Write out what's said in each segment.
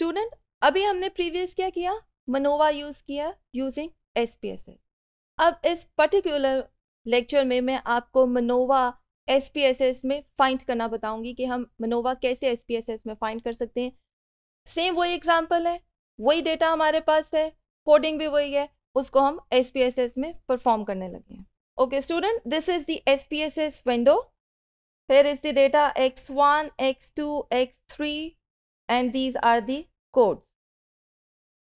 Student अभी हमने previous क्या किया मनोवा यूज किया using S P S S अब इस पर्टिकुलर लेक्चर में मैं आपको MANOVA S P S S में फाइंड करना बताऊंगी कि हम मनोवा कैसे एस पी एस एस में फाइंड कर सकते हैं सेम वही एग्जाम्पल है वही डेटा हमारे पास है कोडिंग भी वही है उसको हम एस पी एस एस में परफॉर्म करने लगे हैं okay student this is the S P S S window फिर data X one X two X three and these are the codes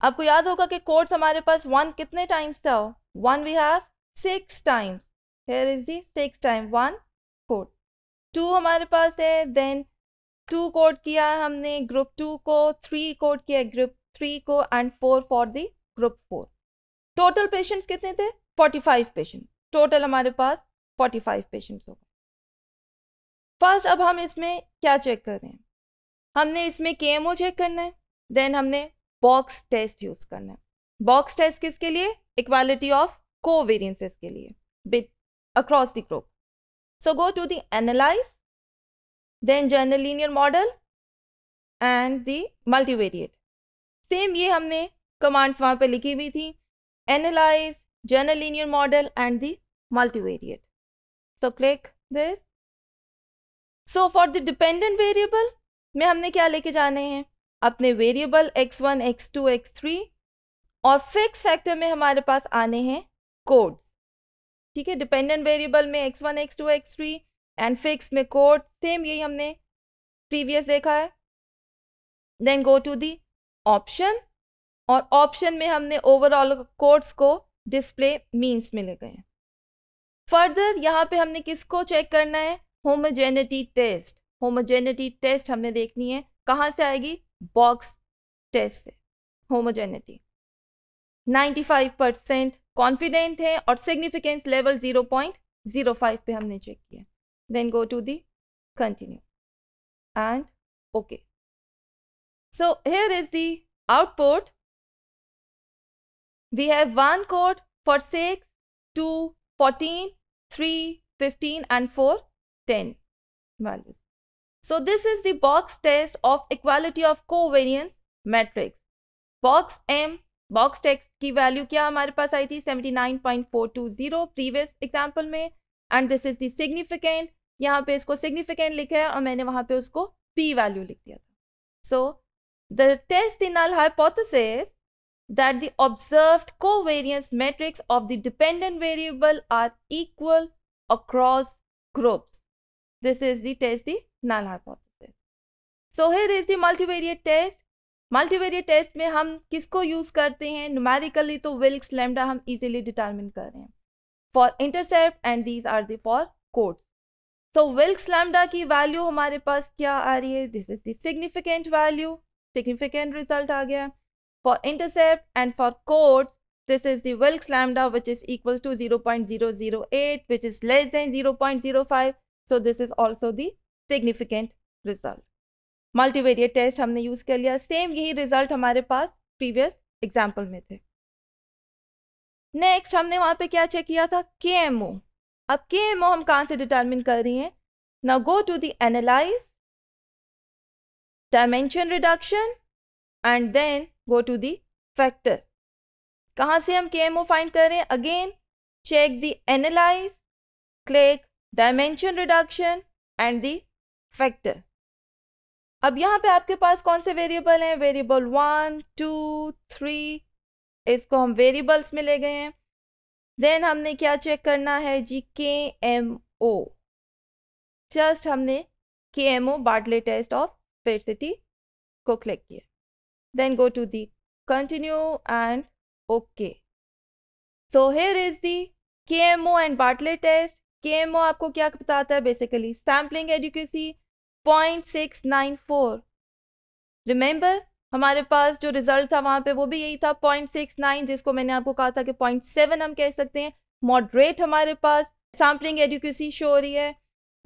आपको याद होगा कि कोड्स हमारे पास वन कितने टाइम्स था one we have six times here is the six time one code two हमारे पास है देन टू कोड किया हमने ग्रुप टू को थ्री कोड किया ग्रुप थ्री को and four for the group four total patients कितने थे फोर्टी फाइव पेशेंट टोटल हमारे पास फोर्टी फाइव पेशेंट्स होगा फर्स्ट अब हम इसमें क्या चेक कर रहे हैं हमने इसमें के चेक करना है देन हमने बॉक्स टेस्ट यूज करना है बॉक्स टेस्ट किसके लिए इक्वालिटी ऑफ को वेरियंसेस के लिए bit across the group so go to the analyze then general linear model and the multivariate same ये हमने कमांड्स वहां पे लिखी हुई थी analyze general linear model and the multivariate so click this so for the dependent variable में हमने क्या लेके जाने हैं अपने variable X one X two X three और फिक्स फैक्टर में हमारे पास आने हैं कोड्स ठीक है डिपेंडेंट वेरिएबल में X one X two X three and fix में कोड सेम यही हमने प्रीवियस देखा है then go to the option और ऑप्शन में हमने ओवरऑल कोड्स को डिस्प्ले मीन्स में ले गए फर्दर यहाँ पे हमने किसको चेक करना है होमोजेनिटी टेस्ट होमोजेनिटी टेस्ट हमने देखनी है कहाँ से आएगी बॉक्स टेस्ट से होमोजेनिटी 95 परसेंट कॉन्फिडेंट है और सिग्निफिकेंस लेवल 0.05 पे हमने चेक किया then go to the continue and okay so here is the output we have one code for six two fourteen three fifteen and four ten values So this is the box test of equality of covariance matrix. Box M, box text ki value kya hamare paas aayi thi 79.420 previous example mein. And this is the significant. Yahan pe isko significant likha hai aur maine wahan pe usko p value likh So the test the null hypothesis that the observed covariance matrix of the dependent variable are equal across groups. This is the test the null hypothesis so here is the multivariate test multivariate test में हम किसको use करते हैं numerically तो Wilks lambda हम easily determine कर रहे हैं for intercept and these are the four codes so Wilks lambda की वैल्यू हमारे पास क्या आ रही है this is the significant value significant result आ गया for intercept and for codes this is the Wilks lambda which is equals to 0.008 which is less than 0.05 so this is also the significant result multivariate test हमने use कर लिया same यही result हमारे पास previous example में थे next हमने वहां पे क्या चेक किया था के एम ओ अब के एम ओ हम कहाँ से डिटर्मिन कर रही हैं ना go to the analyze dimension reduction and then go to the factor कहाँ से हम के एम ओ फाइंड करें again check the analyze click dimension reduction and the factor अब यहाँ पे आपके पास कौन से वेरिएबल हैं वेरिएबल वन टू थ्री इसको हम वेरिएबल्स में ले गए हैं देन हमने क्या चेक करना है जी के एम ओ जस्ट हमने के M O Bartlett test of sphericity को क्लिक किया then go to the continue and okay so here is the K M O and Bartlett test K M O आपको क्या बताता है basically sampling adequacy point six nine four remember हमारे पास जो result था वहां पे वो भी यही था पॉइंट सिक्स नाइन जिसको मैंने आपको कहा था कि पॉइंट सेवन हम कह सकते हैं मॉडरेट हमारे पास सैम्पलिंग एडुकेसी शो हो रही है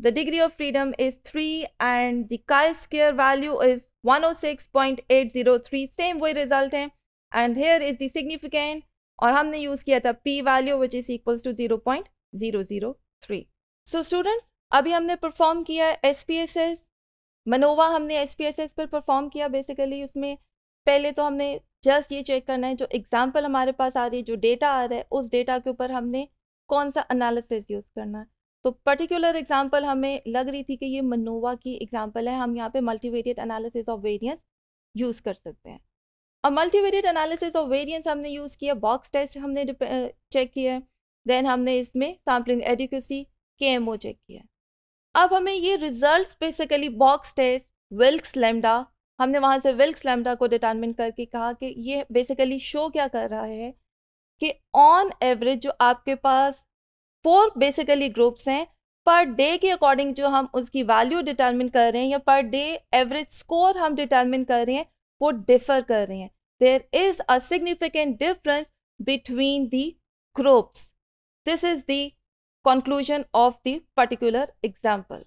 the degree of freedom is three and the chi square value is one O six point eight zero three same वही रिजल्ट हैं and here is the significant और हमने यूज़ किया था p value which is equals to zero point zero zero three so students अभी हमने perform किया S P S S MANOVA हमने एस पी एस एस पर परफॉर्म किया बेसिकली उसमें पहले तो हमने जस्ट ये चेक करना है जो एग्जाम्पल हमारे पास आ रही है जो डेटा आ रहा है उस डेटा के ऊपर हमने कौन सा अनालिसिस यूज़ करना है तो पर्टिकुलर एग्जाम्पल हमें लग रही थी कि ये मनोवा की एग्जाम्पल है हम यहाँ पे multivariate analysis of variance use कर सकते हैं अब मल्टीवेरिएट एनालिसिस ऑफ वेरियंस हमने यूज़ किया बॉक्स टेस्ट हमने चेक किया है देन हमने इसमें सैम्पलिंग एडिक्यूसी के चेक किया अब हमें ये results basically box test Wilks lambda हमने वहाँ से विल्क्स लेमडा को डिटर्मिन करके कहा कि ये बेसिकली शो क्या कर रहा है कि ऑन एवरेज जो आपके पास फोर बेसिकली ग्रुप्स हैं पर डे के अकॉर्डिंग जो हम उसकी वैल्यू डिटर्मिन कर रहे हैं या पर डे एवरेज स्कोर हम डिटर्मिन कर रहे हैं वो डिफर कर रहे हैं there is a significant difference between the groups this is the conclusion of the particular example.